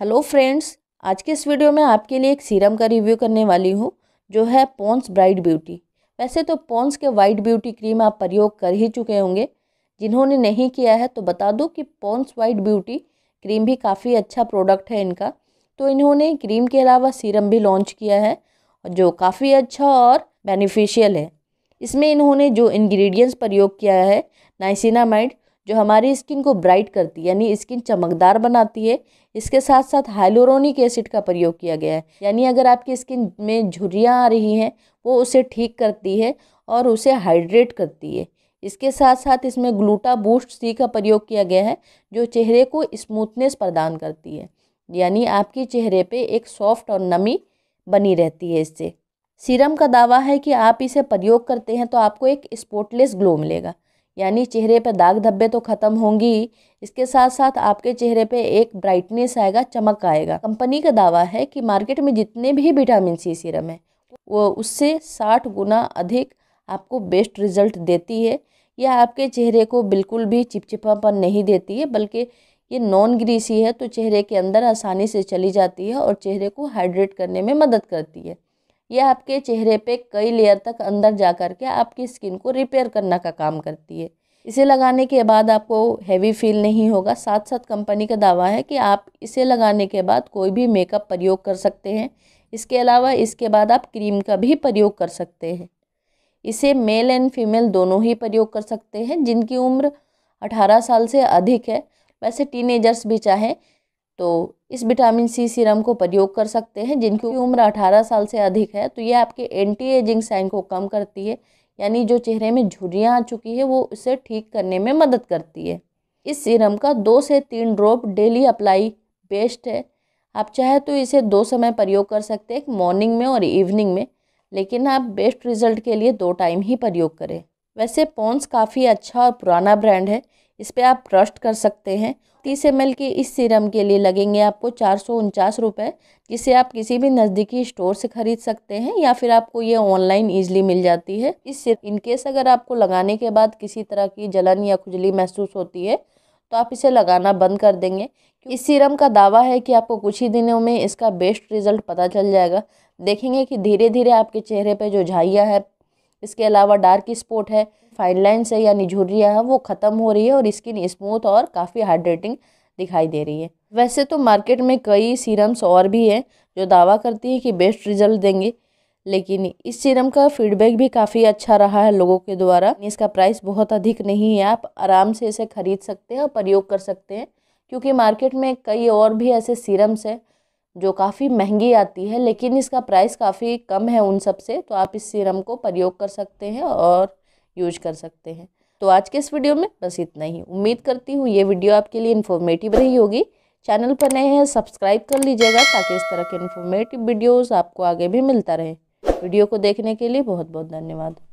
hello friends आज के इस वीडियो में आपके लिए एक सीरम का रिव्यू करने वाली हूँ जो है पॉन्स ब्राइट ब्यूटी वैसे तो पॉन्स के वाइट ब्यूटी क्रीम आप प्रयोग कर ही चुके होंगे जिन्होंने नहीं किया है तो बता दूँ कि पॉन्स वाइट ब्यूटी क्रीम भी काफ़ी अच्छा प्रोडक्ट है इनका तो इन्होंने क्रीम के अलावा सीरम भी लॉन्च किया है जो काफ़ी अच्छा और बेनिफिशियल है इसमें इन्होंने जो इन्ग्रीडियंट्स प्रयोग किया है नाइसिनामाइड जो हमारी स्किन को ब्राइट करती है यानी स्किन चमकदार बनाती है इसके साथ साथ हाइलोरोनिक एसिड का प्रयोग किया गया है यानी अगर आपकी स्किन में झुरियाँ आ रही हैं वो उसे ठीक करती है और उसे हाइड्रेट करती है इसके साथ साथ इसमें ग्लूटा बूस्ट सी का प्रयोग किया गया है जो चेहरे को स्मूथनेस प्रदान करती है यानी आपके चेहरे पे एक सॉफ्ट और नमी बनी रहती है इससे सीरम का दावा है कि आप इसे प्रयोग करते हैं तो आपको एक स्पॉटलेस ग्लो मिलेगा यानी चेहरे पर दाग धब्बे तो ख़त्म होंगी इसके साथ साथ आपके चेहरे पे एक ब्राइटनेस आएगा चमक आएगा कंपनी का दावा है कि मार्केट में जितने भी विटामिन सी सीरम है वो उससे साठ गुना अधिक आपको बेस्ट रिजल्ट देती है यह आपके चेहरे को बिल्कुल भी चिपचिपापन नहीं देती है बल्कि ये नॉन ग्रीसी है तो चेहरे के अंदर आसानी से चली जाती है और चेहरे को हाइड्रेट करने में मदद करती है यह आपके चेहरे पे कई लेयर तक अंदर जा कर के आपकी स्किन को रिपेयर करने का काम करती है इसे लगाने के बाद आपको हैवी फील नहीं होगा साथ साथ कंपनी का दावा है कि आप इसे लगाने के बाद कोई भी मेकअप प्रयोग कर सकते हैं इसके अलावा इसके बाद आप क्रीम का भी प्रयोग कर सकते हैं इसे मेल एंड फीमेल दोनों ही प्रयोग कर सकते हैं जिनकी उम्र 18 साल से अधिक है वैसे टीनेजर्स भी चाहें तो इस विटामिन सी सीरम को प्रयोग कर सकते हैं जिनकी उम्र 18 साल से अधिक है तो ये आपके एंटी एजिंग साइन को कम करती है यानी जो चेहरे में झुरियाँ आ चुकी है वो उसे ठीक करने में मदद करती है इस सीरम का दो से तीन ड्रॉप डेली अप्लाई बेस्ट है आप चाहे तो इसे दो समय प्रयोग कर सकते हैं मॉर्निंग में और इवनिंग में लेकिन आप बेस्ट रिजल्ट के लिए दो टाइम ही प्रयोग करें वैसे पॉन्स काफ़ी अच्छा और पुराना ब्रांड है इस पर आप ट्रस्ट कर सकते हैं तीस एम के इस सीरम के लिए लगेंगे आपको चार सौ उनचास रुपये जिसे आप किसी भी नज़दीकी स्टोर से ख़रीद सकते हैं या फिर आपको ये ऑनलाइन ईजिली मिल जाती है इस इनकेस अगर आपको लगाने के बाद किसी तरह की जलन या खुजली महसूस होती है तो आप इसे लगाना बंद कर देंगे इस सीरम का दावा है कि आपको कुछ ही दिनों में इसका बेस्ट रिज़ल्ट पता चल जाएगा देखेंगे कि धीरे धीरे आपके चेहरे पर जो झाइयाँ है इसके अलावा डार्क स्पॉट है फाइन लाइन्स है या निझुरिया है वो ख़त्म हो रही है और स्किन स्मूथ और काफ़ी हाइड्रेटिंग दिखाई दे रही है वैसे तो मार्केट में कई सीरम्स और भी हैं जो दावा करती हैं कि बेस्ट रिजल्ट देंगे लेकिन इस सीरम का फीडबैक भी काफ़ी अच्छा रहा है लोगों के द्वारा इसका प्राइस बहुत अधिक नहीं है आप आराम से इसे ख़रीद सकते हैं और प्रयोग कर सकते हैं क्योंकि मार्केट में कई और भी ऐसे सीरम्स हैं जो काफ़ी महंगी आती है लेकिन इसका प्राइस काफ़ी कम है उन सब से तो आप इस सीरम को प्रयोग कर सकते हैं और यूज कर सकते हैं तो आज के इस वीडियो में बस इतना ही उम्मीद करती हूँ ये वीडियो आपके लिए इन्फॉर्मेटिव रही होगी चैनल पर नए हैं सब्सक्राइब कर लीजिएगा ताकि इस तरह के इन्फॉर्मेटिव वीडियोज़ आपको आगे भी मिलता रहे वीडियो को देखने के लिए बहुत बहुत धन्यवाद